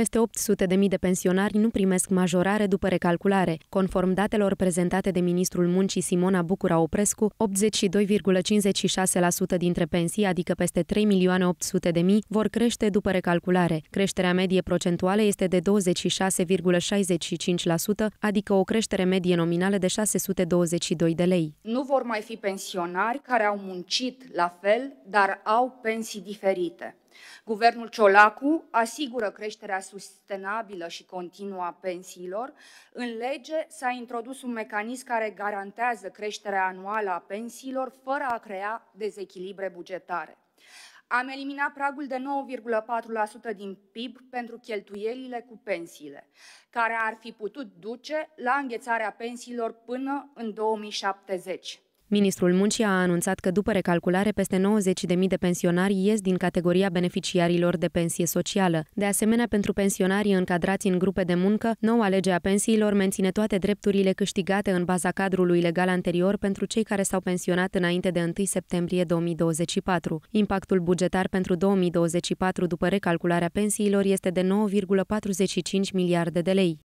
Peste 800 de mii de pensionari nu primesc majorare după recalculare. Conform datelor prezentate de ministrul muncii Simona Bucura Oprescu, 82,56% dintre pensii, adică peste 3 milioane 800 de mii, vor crește după recalculare. Creșterea medie procentuală este de 26,65%, adică o creștere medie nominală de 622 de lei. Nu vor mai fi pensionari care au muncit la fel, dar au pensii diferite. Guvernul Ciolacu asigură creșterea sustenabilă și continuă a pensiilor, în lege s-a introdus un mecanism care garantează creșterea anuală a pensiilor fără a crea dezechilibre bugetare. Am eliminat pragul de 9,4% din PIB pentru cheltuielile cu pensiile, care ar fi putut duce la înghețarea pensiilor până în 2070. Ministrul Muncii a anunțat că după recalculare, peste 90.000 de pensionari ies din categoria beneficiarilor de pensie socială. De asemenea, pentru pensionarii încadrați în grupe de muncă, noua lege a pensiilor menține toate drepturile câștigate în baza cadrului legal anterior pentru cei care s-au pensionat înainte de 1 septembrie 2024. Impactul bugetar pentru 2024 după recalcularea pensiilor este de 9,45 miliarde de lei.